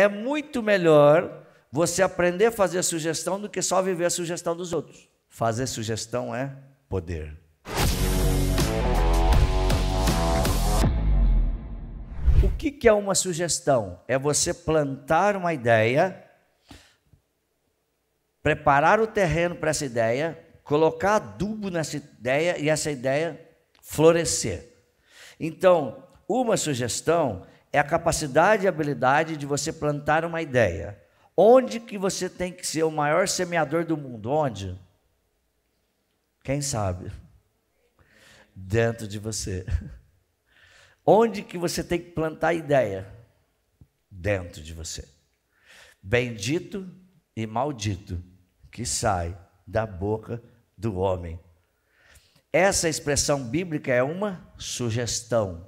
É muito melhor você aprender a fazer a sugestão do que só viver a sugestão dos outros. Fazer sugestão é poder. O que, que é uma sugestão? É você plantar uma ideia, preparar o terreno para essa ideia, colocar adubo nessa ideia e essa ideia florescer. Então, uma sugestão é a capacidade e habilidade de você plantar uma ideia. Onde que você tem que ser o maior semeador do mundo? Onde? Quem sabe? Dentro de você. Onde que você tem que plantar a ideia? Dentro de você. Bendito e maldito que sai da boca do homem. Essa expressão bíblica é uma sugestão.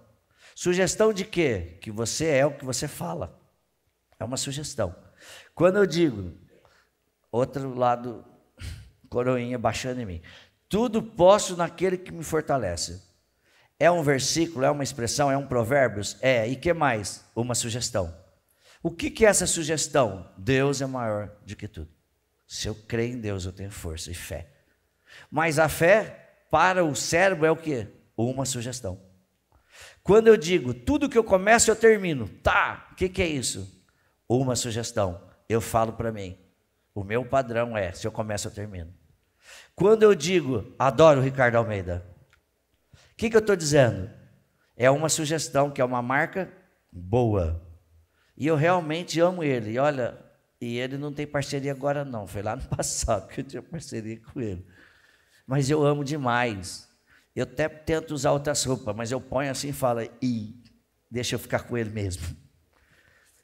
Sugestão de quê? Que você é o que você fala. É uma sugestão. Quando eu digo, outro lado, coroinha baixando em mim, tudo posso naquele que me fortalece. É um versículo, é uma expressão, é um provérbio? É. E que mais? Uma sugestão. O que, que é essa sugestão? Deus é maior do que tudo. Se eu creio em Deus, eu tenho força e fé. Mas a fé, para o cérebro, é o que? Uma sugestão. Quando eu digo tudo que eu começo, eu termino. Tá, o que, que é isso? Uma sugestão. Eu falo para mim. O meu padrão é: se eu começo, eu termino. Quando eu digo adoro o Ricardo Almeida, o que, que eu estou dizendo? É uma sugestão que é uma marca boa. E eu realmente amo ele. E olha, e ele não tem parceria agora, não. Foi lá no passado que eu tinha parceria com ele. Mas eu amo demais. Eu até tento usar outras roupas, mas eu ponho assim e falo, e deixa eu ficar com ele mesmo.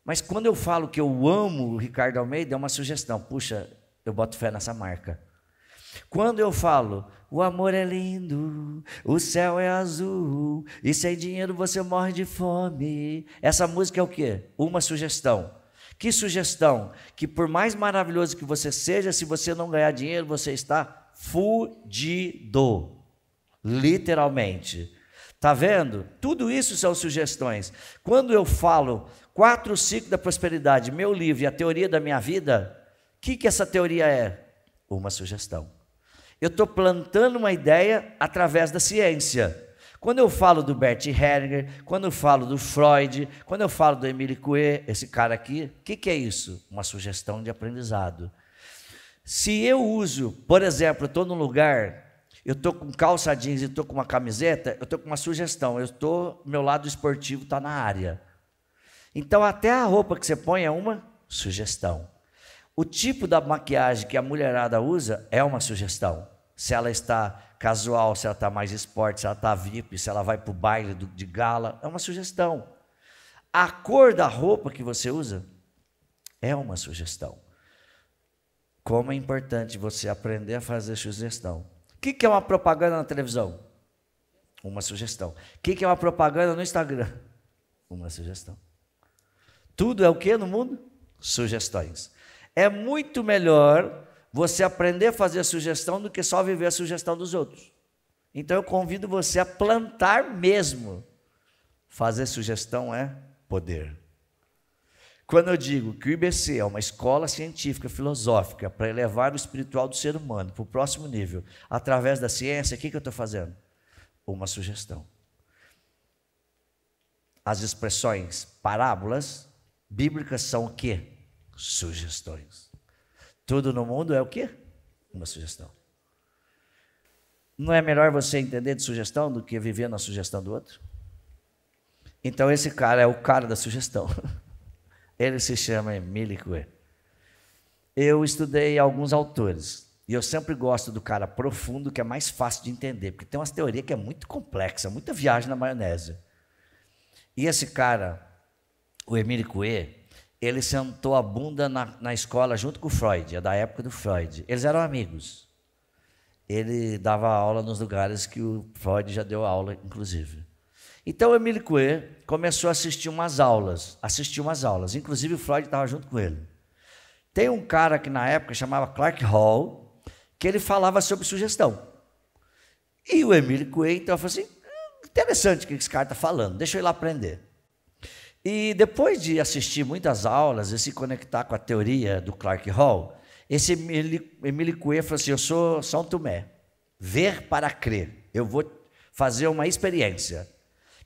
Mas quando eu falo que eu amo o Ricardo Almeida, é uma sugestão. Puxa, eu boto fé nessa marca. Quando eu falo, o amor é lindo, o céu é azul, e sem dinheiro você morre de fome. Essa música é o quê? Uma sugestão. Que sugestão? Que por mais maravilhoso que você seja, se você não ganhar dinheiro, você está fudido literalmente. Tá vendo? Tudo isso são sugestões. Quando eu falo quatro ciclos da prosperidade, meu livro e a teoria da minha vida, o que, que essa teoria é? Uma sugestão. Eu estou plantando uma ideia através da ciência. Quando eu falo do Bert Hellinger, quando eu falo do Freud, quando eu falo do Emile Coué, esse cara aqui, o que, que é isso? Uma sugestão de aprendizado. Se eu uso, por exemplo, estou num lugar eu estou com calça jeans e estou com uma camiseta, eu estou com uma sugestão. Eu tô, meu lado esportivo está na área. Então, até a roupa que você põe é uma sugestão. O tipo da maquiagem que a mulherada usa é uma sugestão. Se ela está casual, se ela está mais esporte, se ela está VIP, se ela vai para o baile de gala, é uma sugestão. A cor da roupa que você usa é uma sugestão. Como é importante você aprender a fazer sugestão. O que, que é uma propaganda na televisão? Uma sugestão. O que, que é uma propaganda no Instagram? Uma sugestão. Tudo é o que no mundo? Sugestões. É muito melhor você aprender a fazer sugestão do que só viver a sugestão dos outros. Então eu convido você a plantar mesmo. Fazer sugestão é poder. Quando eu digo que o IBC é uma escola científica filosófica para elevar o espiritual do ser humano para o próximo nível, através da ciência, o que, que eu estou fazendo? Uma sugestão. As expressões parábolas bíblicas são o quê? Sugestões. Tudo no mundo é o quê? Uma sugestão. Não é melhor você entender de sugestão do que viver na sugestão do outro? Então esse cara é o cara da sugestão. Ele se chama Emile Coelho. Eu estudei alguns autores. E eu sempre gosto do cara profundo, que é mais fácil de entender, porque tem umas teorias que é muito complexa, muita viagem na maionese. E esse cara, o Emile Coelho, ele sentou a bunda na, na escola junto com o Freud, é da época do Freud. Eles eram amigos. Ele dava aula nos lugares que o Freud já deu aula, inclusive. Então Emile Coué começou a assistir umas aulas, assistiu umas aulas, inclusive o Freud estava junto com ele. Tem um cara que na época chamava Clark Hall, que ele falava sobre sugestão. E o Emile Coué então falou assim: hum, interessante o que esse cara está falando, deixa eu ir lá aprender. E depois de assistir muitas aulas e se conectar com a teoria do Clark Hall, esse Emile Coué falou assim: Eu sou São Tomé, ver para crer, eu vou fazer uma experiência.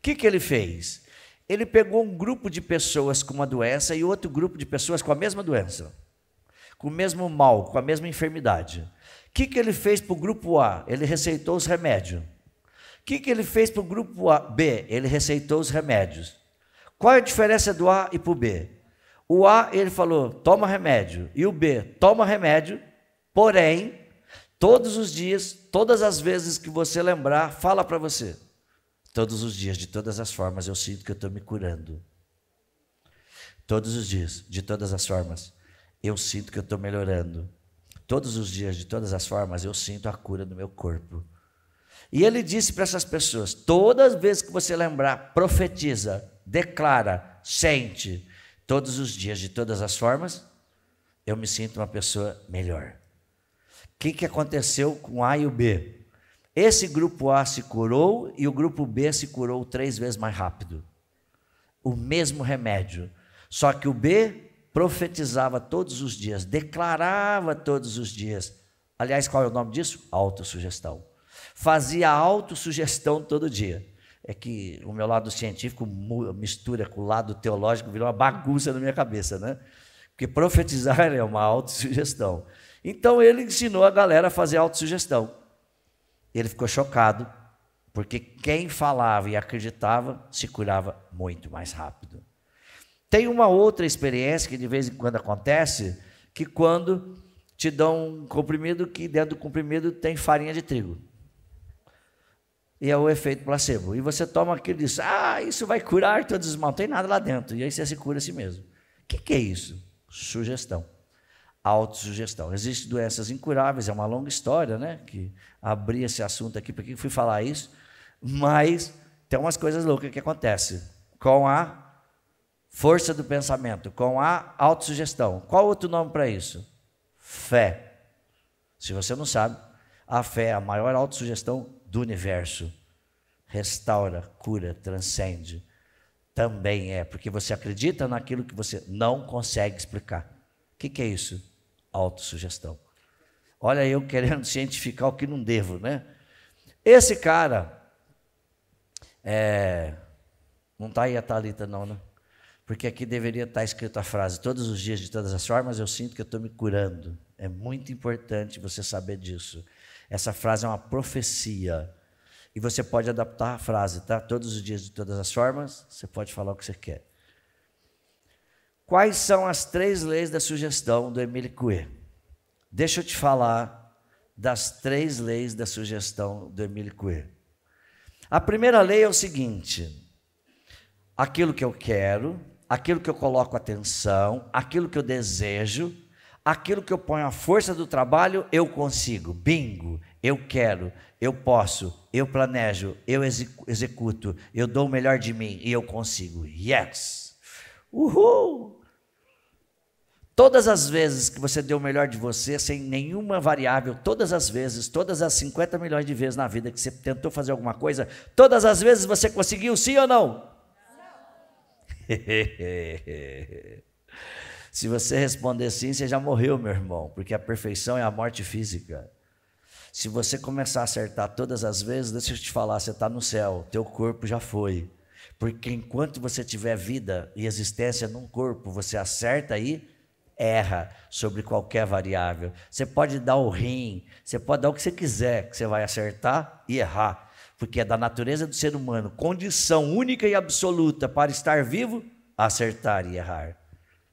O que, que ele fez? Ele pegou um grupo de pessoas com uma doença e outro grupo de pessoas com a mesma doença, com o mesmo mal, com a mesma enfermidade. O que, que ele fez para o grupo A? Ele receitou os remédios. O que, que ele fez para o grupo A? B? Ele receitou os remédios. Qual é a diferença do A e para o B? O A, ele falou, toma remédio. E o B, toma remédio, porém, todos os dias, todas as vezes que você lembrar, fala para você. Todos os dias, de todas as formas, eu sinto que eu estou me curando. Todos os dias, de todas as formas, eu sinto que eu estou melhorando. Todos os dias, de todas as formas, eu sinto a cura no meu corpo. E ele disse para essas pessoas: todas as vezes que você lembrar, profetiza, declara, sente, todos os dias, de todas as formas, eu me sinto uma pessoa melhor. O que, que aconteceu com A e o B? Esse grupo A se curou e o grupo B se curou três vezes mais rápido. O mesmo remédio. Só que o B profetizava todos os dias, declarava todos os dias. Aliás, qual é o nome disso? Autossugestão. Fazia autossugestão todo dia. É que o meu lado científico mistura com o lado teológico, virou uma bagunça na minha cabeça, né? Porque profetizar é uma autossugestão. Então ele ensinou a galera a fazer autossugestão ele ficou chocado, porque quem falava e acreditava se curava muito mais rápido. Tem uma outra experiência que de vez em quando acontece, que quando te dão um comprimido que dentro do comprimido tem farinha de trigo. E é o efeito placebo. E você toma aquilo e diz, ah, isso vai curar todos os mal. Não tem nada lá dentro. E aí você se cura a si mesmo. O que, que é isso? Sugestão autossugestão. Existem doenças incuráveis, é uma longa história, né? Que abri esse assunto aqui, porque fui falar isso, mas tem umas coisas loucas que acontecem com a força do pensamento, com a autossugestão. Qual outro nome para isso? Fé. Se você não sabe, a fé é a maior autossugestão do universo. Restaura, cura, transcende. Também é, porque você acredita naquilo que você não consegue explicar. O que, que é isso? Autossugestão. Olha eu querendo cientificar o que não devo, né? Esse cara, é, não está aí a Thalita não, né? Porque aqui deveria estar tá escrita a frase, todos os dias de todas as formas eu sinto que estou me curando. É muito importante você saber disso. Essa frase é uma profecia. E você pode adaptar a frase, tá? Todos os dias de todas as formas, você pode falar o que você quer. Quais são as três leis da sugestão do Emile Coué? Deixa eu te falar das três leis da sugestão do Emile Coué. A primeira lei é o seguinte: aquilo que eu quero, aquilo que eu coloco atenção, aquilo que eu desejo, aquilo que eu ponho a força do trabalho, eu consigo. Bingo, eu quero, eu posso, eu planejo, eu executo, eu dou o melhor de mim e eu consigo. Yes! Uhul! Todas as vezes que você deu o melhor de você, sem nenhuma variável, todas as vezes, todas as 50 milhões de vezes na vida que você tentou fazer alguma coisa, todas as vezes você conseguiu sim ou não? não. Se você responder sim, você já morreu, meu irmão, porque a perfeição é a morte física. Se você começar a acertar todas as vezes, deixa eu te falar, você está no céu, teu corpo já foi. Porque enquanto você tiver vida e existência num corpo, você acerta aí erra sobre qualquer variável. Você pode dar o rim, você pode dar o que você quiser, que você vai acertar e errar, porque é da natureza do ser humano, condição única e absoluta para estar vivo, acertar e errar.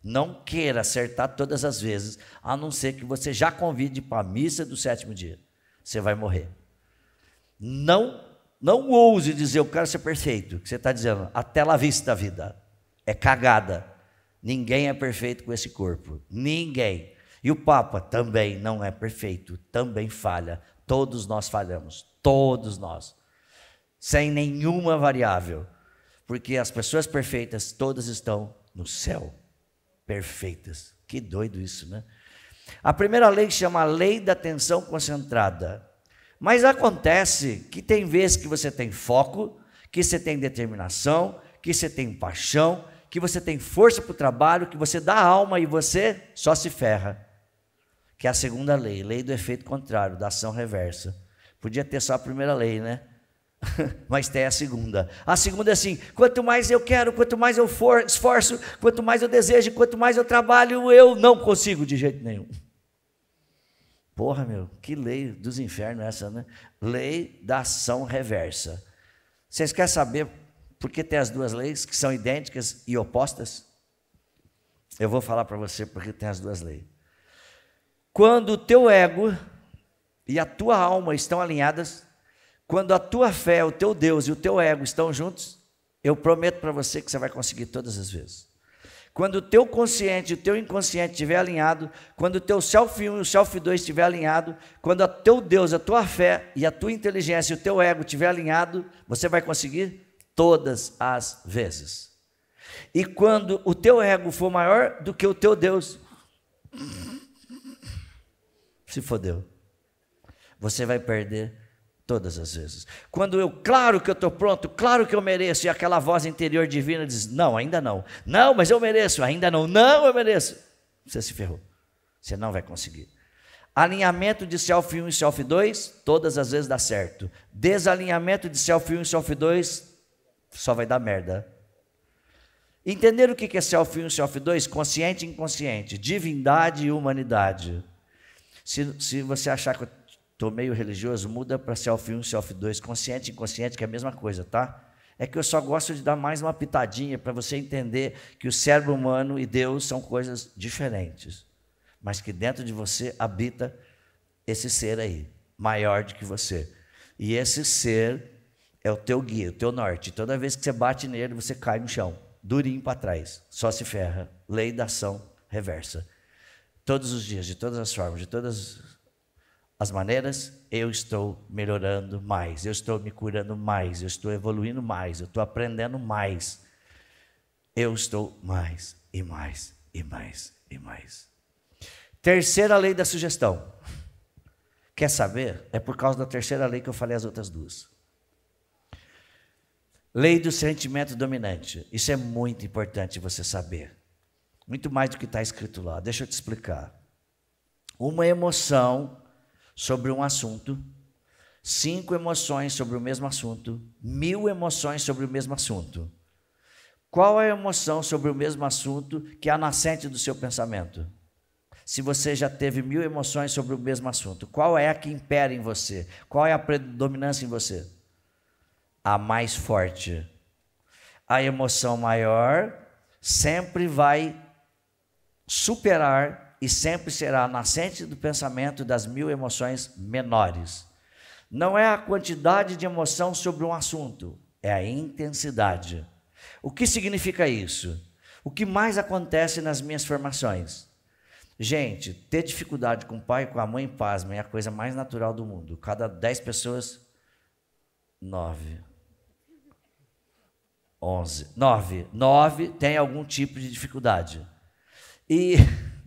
Não queira acertar todas as vezes, a não ser que você já convide para a missa do sétimo dia. Você vai morrer. Não não ouse dizer eu quero ser perfeito. que Você está dizendo até lá vista vida. É cagada. Ninguém é perfeito com esse corpo. Ninguém. E o Papa também não é perfeito, também falha. Todos nós falhamos. Todos nós. Sem nenhuma variável. Porque as pessoas perfeitas todas estão no céu. Perfeitas. Que doido isso, né? A primeira lei chama a lei da atenção concentrada. Mas acontece que tem vezes que você tem foco, que você tem determinação, que você tem paixão, que você tem força para o trabalho, que você dá alma e você só se ferra. Que é a segunda lei, lei do efeito contrário, da ação reversa. Podia ter só a primeira lei, né? Mas tem a segunda. A segunda é assim: quanto mais eu quero, quanto mais eu for, esforço, quanto mais eu desejo, quanto mais eu trabalho, eu não consigo de jeito nenhum. Porra, meu, que lei dos infernos é essa, né? Lei da ação reversa. Vocês querem saber porque tem as duas leis que são idênticas e opostas? Eu vou falar para você porque tem as duas leis. Quando o teu ego e a tua alma estão alinhadas, quando a tua fé, o teu Deus e o teu ego estão juntos, eu prometo para você que você vai conseguir todas as vezes. Quando o teu consciente e o teu inconsciente estiver alinhado, quando o teu self 1 e o self 2 estiver alinhado, quando o teu Deus, a tua fé e a tua inteligência e o teu ego estiver alinhado, você vai conseguir todas as vezes. E quando o teu ego for maior do que o teu Deus, se fodeu. Você vai perder todas as vezes. Quando eu, claro que eu estou pronto, claro que eu mereço, e aquela voz interior divina diz: Não, ainda não. Não, mas eu mereço, ainda não. Não, eu mereço. Você se ferrou. Você não vai conseguir. Alinhamento de self 1 e self 2, todas as vezes dá certo. Desalinhamento de self 1 e self 2, só vai dar merda. Entender o que é self 1 e self 2? Consciente e inconsciente, divindade e humanidade. Se, se você achar que eu estou meio religioso, muda para self 1 e self 2, consciente e inconsciente, que é a mesma coisa, tá? É que eu só gosto de dar mais uma pitadinha para você entender que o cérebro humano e Deus são coisas diferentes, mas que dentro de você habita esse ser aí, maior do que você. E esse ser é o teu guia, o teu norte. Toda vez que você bate nele, você cai no chão, durinho para trás, só se ferra. Lei da ação reversa. Todos os dias, de todas as formas, de todas as maneiras, eu estou melhorando mais, eu estou me curando mais, eu estou evoluindo mais, eu estou aprendendo mais. Eu estou mais e mais e mais e mais. Terceira lei da sugestão. Quer saber? É por causa da terceira lei que eu falei as outras duas. Lei do sentimento dominante. Isso é muito importante você saber. Muito mais do que está escrito lá. Deixa eu te explicar. Uma emoção sobre um assunto, cinco emoções sobre o mesmo assunto, mil emoções sobre o mesmo assunto. Qual é a emoção sobre o mesmo assunto que é a nascente do seu pensamento? Se você já teve mil emoções sobre o mesmo assunto, qual é a que impera em você? Qual é a predominância em você? a mais forte. A emoção maior sempre vai superar e sempre será a nascente do pensamento das mil emoções menores. Não é a quantidade de emoção sobre um assunto, é a intensidade. O que significa isso? O que mais acontece nas minhas formações? Gente, ter dificuldade com o pai e com a mãe, pasmem, é a coisa mais natural do mundo. Cada dez pessoas, nove. 11. 9. 9 tem algum tipo de dificuldade. E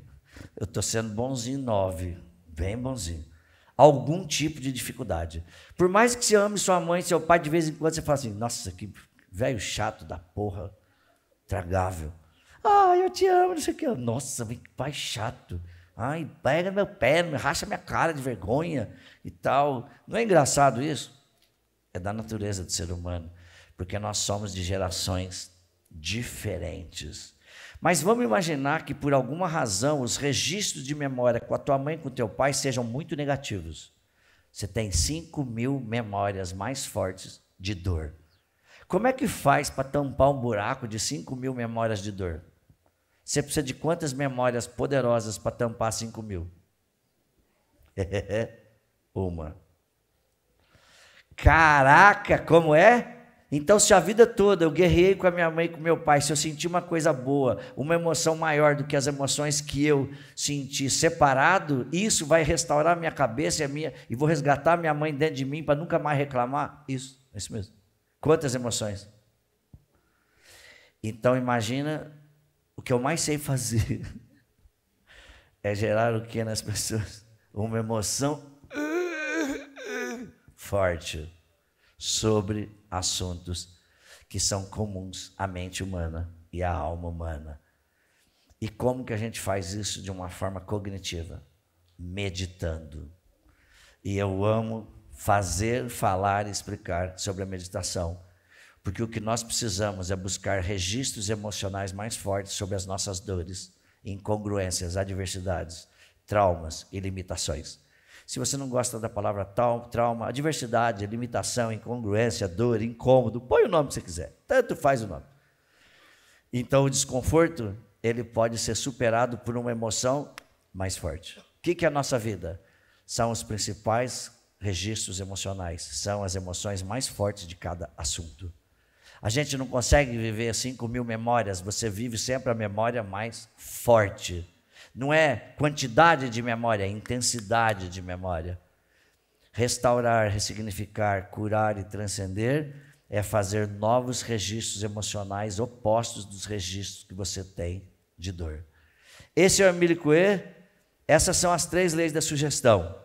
eu estou sendo bonzinho, 9. Bem bonzinho. Algum tipo de dificuldade. Por mais que você ame sua mãe, seu pai, de vez em quando você fala assim: Nossa, que velho chato da porra, tragável. Ah, eu te amo, não sei o quê. Nossa, que pai chato. Ai, pega meu pé, me racha minha cara de vergonha e tal. Não é engraçado isso? É da natureza do ser humano porque nós somos de gerações diferentes. Mas vamos imaginar que por alguma razão os registros de memória com a tua mãe e com o teu pai sejam muito negativos. Você tem 5 mil memórias mais fortes de dor. Como é que faz para tampar um buraco de 5 mil memórias de dor? Você precisa de quantas memórias poderosas para tampar 5 mil? Uma. Caraca, como é? Então, se a vida toda eu guerrei com a minha mãe e com meu pai, se eu senti uma coisa boa, uma emoção maior do que as emoções que eu senti separado, isso vai restaurar minha cabeça e, minha, e vou resgatar minha mãe dentro de mim para nunca mais reclamar? Isso, é isso mesmo. Quantas emoções? Então, imagina o que eu mais sei fazer é gerar o que nas pessoas? Uma emoção forte sobre assuntos que são comuns à mente humana e à alma humana. E como que a gente faz isso de uma forma cognitiva? Meditando. E eu amo fazer, falar e explicar sobre a meditação, porque o que nós precisamos é buscar registros emocionais mais fortes sobre as nossas dores, incongruências, adversidades, traumas e limitações. Se você não gosta da palavra tal, trauma, adversidade, limitação, incongruência, dor, incômodo, põe o nome que você quiser. Tanto faz o nome. Então, o desconforto, ele pode ser superado por uma emoção mais forte. O que, que é a nossa vida? São os principais registros emocionais, são as emoções mais fortes de cada assunto. A gente não consegue viver 5 mil memórias, você vive sempre a memória mais forte. Não é quantidade de memória, é intensidade de memória. Restaurar, ressignificar, curar e transcender é fazer novos registros emocionais opostos dos registros que você tem de dor. Esse é o Emílio Coelho. Essas são as três leis da sugestão.